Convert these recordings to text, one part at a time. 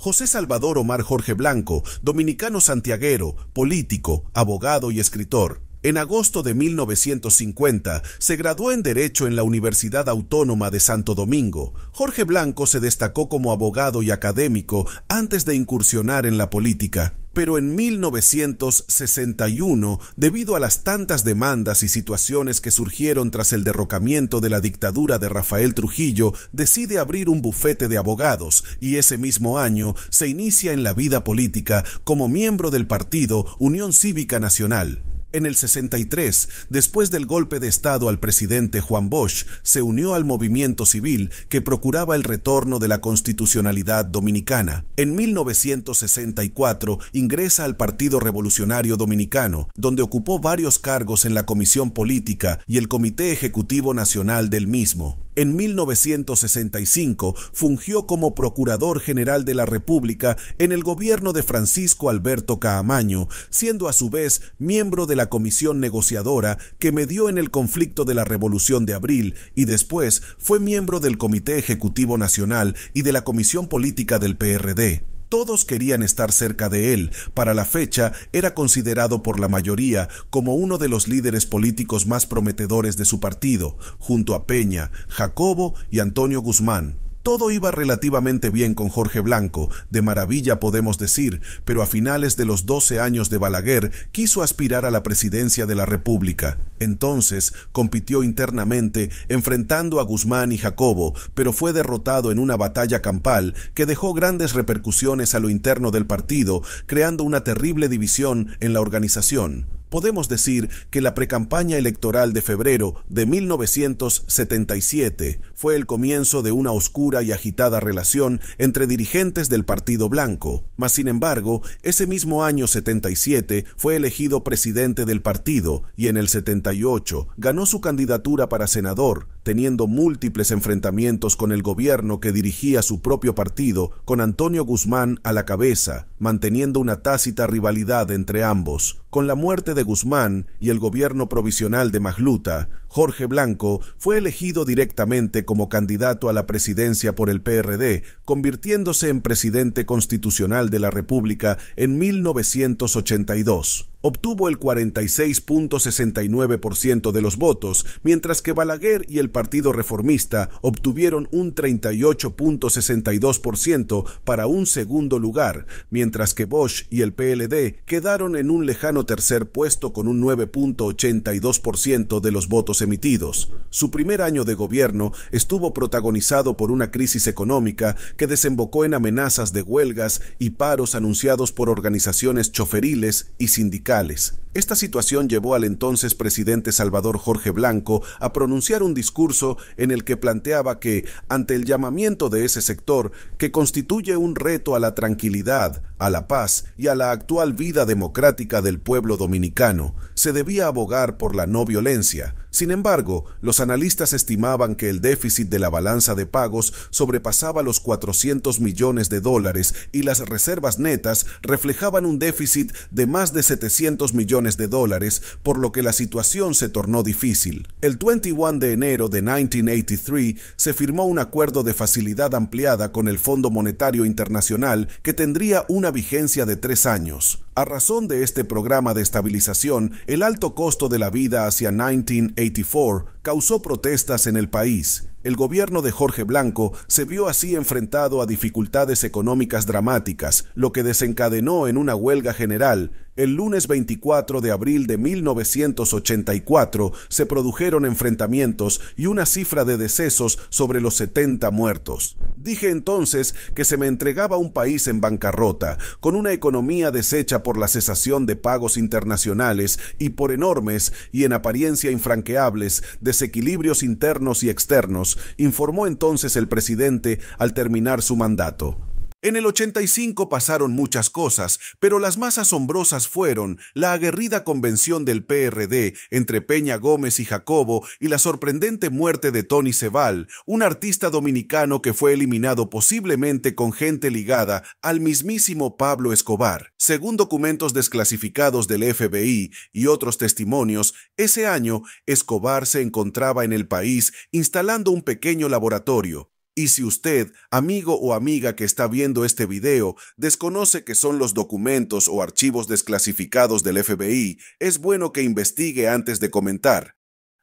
José Salvador Omar Jorge Blanco, dominicano santiaguero, político, abogado y escritor. En agosto de 1950 se graduó en Derecho en la Universidad Autónoma de Santo Domingo. Jorge Blanco se destacó como abogado y académico antes de incursionar en la política. Pero en 1961, debido a las tantas demandas y situaciones que surgieron tras el derrocamiento de la dictadura de Rafael Trujillo, decide abrir un bufete de abogados y ese mismo año se inicia en la vida política como miembro del partido Unión Cívica Nacional. En el 63, después del golpe de Estado al presidente Juan Bosch, se unió al movimiento civil que procuraba el retorno de la constitucionalidad dominicana. En 1964 ingresa al Partido Revolucionario Dominicano, donde ocupó varios cargos en la Comisión Política y el Comité Ejecutivo Nacional del mismo. En 1965 fungió como Procurador General de la República en el gobierno de Francisco Alberto Caamaño, siendo a su vez miembro de la comisión negociadora que medió en el conflicto de la Revolución de Abril y después fue miembro del Comité Ejecutivo Nacional y de la Comisión Política del PRD. Todos querían estar cerca de él. Para la fecha era considerado por la mayoría como uno de los líderes políticos más prometedores de su partido, junto a Peña, Jacobo y Antonio Guzmán. Todo iba relativamente bien con Jorge Blanco, de maravilla podemos decir, pero a finales de los 12 años de Balaguer quiso aspirar a la presidencia de la República. Entonces compitió internamente, enfrentando a Guzmán y Jacobo, pero fue derrotado en una batalla campal que dejó grandes repercusiones a lo interno del partido, creando una terrible división en la organización podemos decir que la precampaña electoral de febrero de 1977 fue el comienzo de una oscura y agitada relación entre dirigentes del Partido Blanco, mas sin embargo, ese mismo año 77 fue elegido presidente del partido y en el 78 ganó su candidatura para senador, teniendo múltiples enfrentamientos con el gobierno que dirigía su propio partido, con Antonio Guzmán a la cabeza, manteniendo una tácita rivalidad entre ambos. Con la muerte de Guzmán y el gobierno provisional de Magluta, Jorge Blanco fue elegido directamente como candidato a la presidencia por el PRD, convirtiéndose en presidente constitucional de la República en 1982 obtuvo el 46.69% de los votos, mientras que Balaguer y el Partido Reformista obtuvieron un 38.62% para un segundo lugar, mientras que Bosch y el PLD quedaron en un lejano tercer puesto con un 9.82% de los votos emitidos. Su primer año de gobierno estuvo protagonizado por una crisis económica que desembocó en amenazas de huelgas y paros anunciados por organizaciones choferiles y sindicales musicales esta situación llevó al entonces presidente Salvador Jorge Blanco a pronunciar un discurso en el que planteaba que, ante el llamamiento de ese sector, que constituye un reto a la tranquilidad, a la paz y a la actual vida democrática del pueblo dominicano, se debía abogar por la no violencia. Sin embargo, los analistas estimaban que el déficit de la balanza de pagos sobrepasaba los 400 millones de dólares y las reservas netas reflejaban un déficit de más de 700 millones de dólares, por lo que la situación se tornó difícil. El 21 de enero de 1983 se firmó un acuerdo de facilidad ampliada con el Fondo Monetario Internacional que tendría una vigencia de tres años. A razón de este programa de estabilización, el alto costo de la vida hacia 1984 causó protestas en el país. El gobierno de Jorge Blanco se vio así enfrentado a dificultades económicas dramáticas, lo que desencadenó en una huelga general el lunes 24 de abril de 1984 se produjeron enfrentamientos y una cifra de decesos sobre los 70 muertos. Dije entonces que se me entregaba un país en bancarrota, con una economía deshecha por la cesación de pagos internacionales y por enormes y en apariencia infranqueables desequilibrios internos y externos, informó entonces el presidente al terminar su mandato. En el 85 pasaron muchas cosas, pero las más asombrosas fueron la aguerrida convención del PRD entre Peña Gómez y Jacobo y la sorprendente muerte de Tony Ceval, un artista dominicano que fue eliminado posiblemente con gente ligada al mismísimo Pablo Escobar. Según documentos desclasificados del FBI y otros testimonios, ese año Escobar se encontraba en el país instalando un pequeño laboratorio. Y si usted, amigo o amiga que está viendo este video, desconoce que son los documentos o archivos desclasificados del FBI, es bueno que investigue antes de comentar.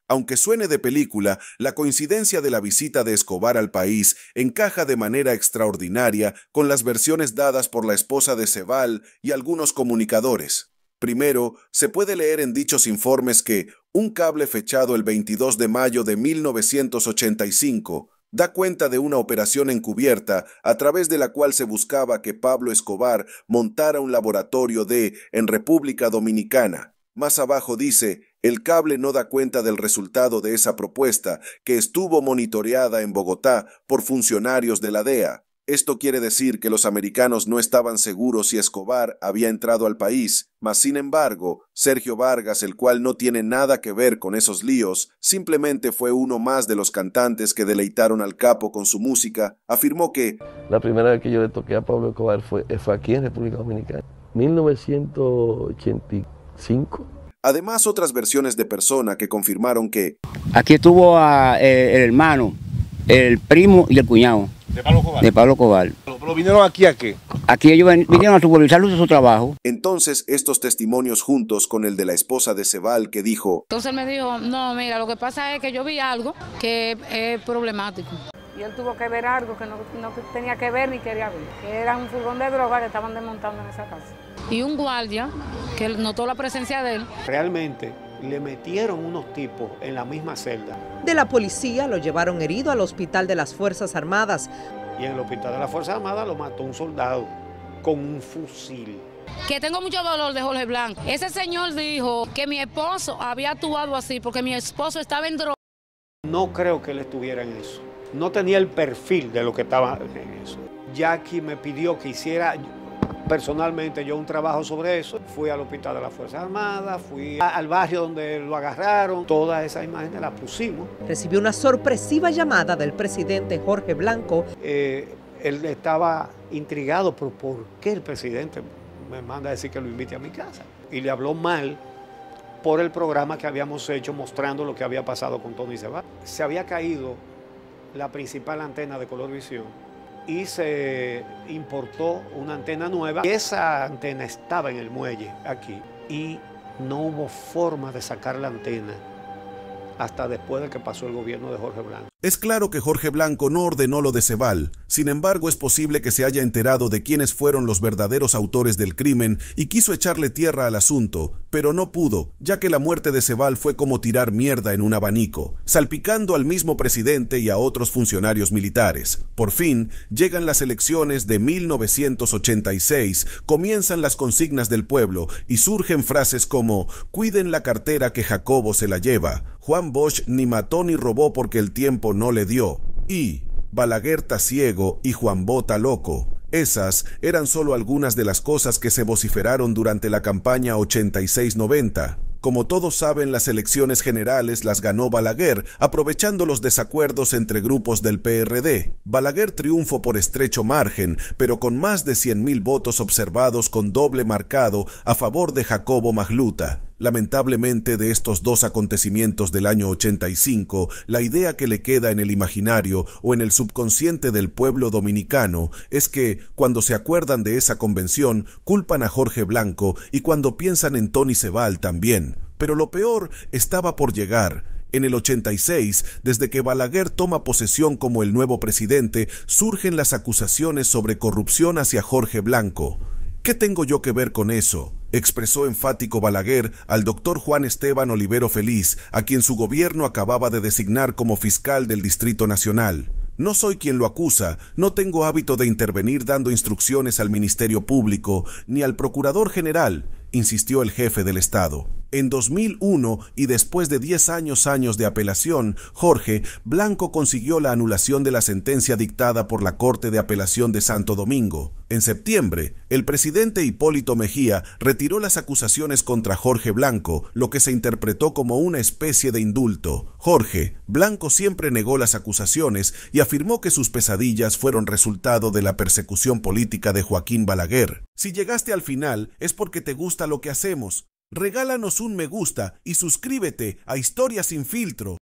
Aunque suene de película, la coincidencia de la visita de Escobar al país encaja de manera extraordinaria con las versiones dadas por la esposa de Ceval y algunos comunicadores. Primero, se puede leer en dichos informes que un cable fechado el 22 de mayo de 1985 da cuenta de una operación encubierta a través de la cual se buscaba que Pablo Escobar montara un laboratorio de en República Dominicana. Más abajo dice, el cable no da cuenta del resultado de esa propuesta que estuvo monitoreada en Bogotá por funcionarios de la DEA. Esto quiere decir que los americanos no estaban seguros si Escobar había entrado al país, mas sin embargo, Sergio Vargas, el cual no tiene nada que ver con esos líos, simplemente fue uno más de los cantantes que deleitaron al capo con su música, afirmó que la primera vez que yo le toqué a Pablo Escobar fue, eh, fue aquí en República Dominicana, 1985. Además, otras versiones de persona que confirmaron que aquí estuvo a, ah, eh, el hermano el primo y el cuñado. ¿De Pablo Cobal? De Pablo Cobal. ¿Pero vinieron aquí a qué? Aquí ellos vinieron a supervisar su trabajo. Entonces, estos testimonios juntos con el de la esposa de Cebal que dijo... Entonces me dijo, no, mira, lo que pasa es que yo vi algo que es problemático. Y él tuvo que ver algo que no, no tenía que ver ni quería ver, que era un furgón de droga que estaban desmontando en esa casa. Y un guardia que notó la presencia de él. Realmente le metieron unos tipos en la misma celda. De la policía lo llevaron herido al hospital de las Fuerzas Armadas. Y en el hospital de las Fuerzas Armadas lo mató un soldado con un fusil. Que tengo mucho dolor de Jorge Blanco. Ese señor dijo que mi esposo había actuado así porque mi esposo estaba en droga. No creo que él estuviera en eso. No tenía el perfil de lo que estaba en eso. Jackie me pidió que hiciera personalmente yo un trabajo sobre eso. Fui al Hospital de las Fuerzas Armadas, fui al barrio donde lo agarraron. Todas esas imágenes las pusimos. Recibió una sorpresiva llamada del presidente Jorge Blanco. Eh, él estaba intrigado por por qué el presidente me manda a decir que lo invite a mi casa. Y le habló mal por el programa que habíamos hecho mostrando lo que había pasado con Tony Seba. Se había caído la principal antena de color visión y se importó una antena nueva. Esa antena estaba en el muelle aquí y no hubo forma de sacar la antena hasta después de que pasó el gobierno de Jorge Blanco. Es claro que Jorge Blanco no ordenó lo de Cebal, sin embargo es posible que se haya enterado de quiénes fueron los verdaderos autores del crimen y quiso echarle tierra al asunto, pero no pudo, ya que la muerte de Cebal fue como tirar mierda en un abanico, salpicando al mismo presidente y a otros funcionarios militares. Por fin, llegan las elecciones de 1986, comienzan las consignas del pueblo y surgen frases como cuiden la cartera que Jacobo se la lleva, Juan Bosch ni mató ni robó porque el tiempo no le dio, y Balaguer ciego y Juan Bota loco. Esas eran solo algunas de las cosas que se vociferaron durante la campaña 86-90. Como todos saben, las elecciones generales las ganó Balaguer, aprovechando los desacuerdos entre grupos del PRD. Balaguer triunfó por estrecho margen, pero con más de 100.000 votos observados con doble marcado a favor de Jacobo Magluta. Lamentablemente de estos dos acontecimientos del año 85, la idea que le queda en el imaginario o en el subconsciente del pueblo dominicano es que, cuando se acuerdan de esa convención, culpan a Jorge Blanco y cuando piensan en Tony Sebal también. Pero lo peor estaba por llegar. En el 86, desde que Balaguer toma posesión como el nuevo presidente, surgen las acusaciones sobre corrupción hacia Jorge Blanco. ¿Qué tengo yo que ver con eso? expresó enfático Balaguer al doctor Juan Esteban Olivero Feliz, a quien su gobierno acababa de designar como fiscal del Distrito Nacional. No soy quien lo acusa, no tengo hábito de intervenir dando instrucciones al Ministerio Público ni al Procurador General, insistió el jefe del Estado. En 2001 y después de 10 años años de apelación, Jorge Blanco consiguió la anulación de la sentencia dictada por la Corte de Apelación de Santo Domingo. En septiembre, el presidente Hipólito Mejía retiró las acusaciones contra Jorge Blanco, lo que se interpretó como una especie de indulto. Jorge Blanco siempre negó las acusaciones y afirmó que sus pesadillas fueron resultado de la persecución política de Joaquín Balaguer. Si llegaste al final es porque te gusta lo que hacemos, Regálanos un me gusta y suscríbete a Historia sin filtro.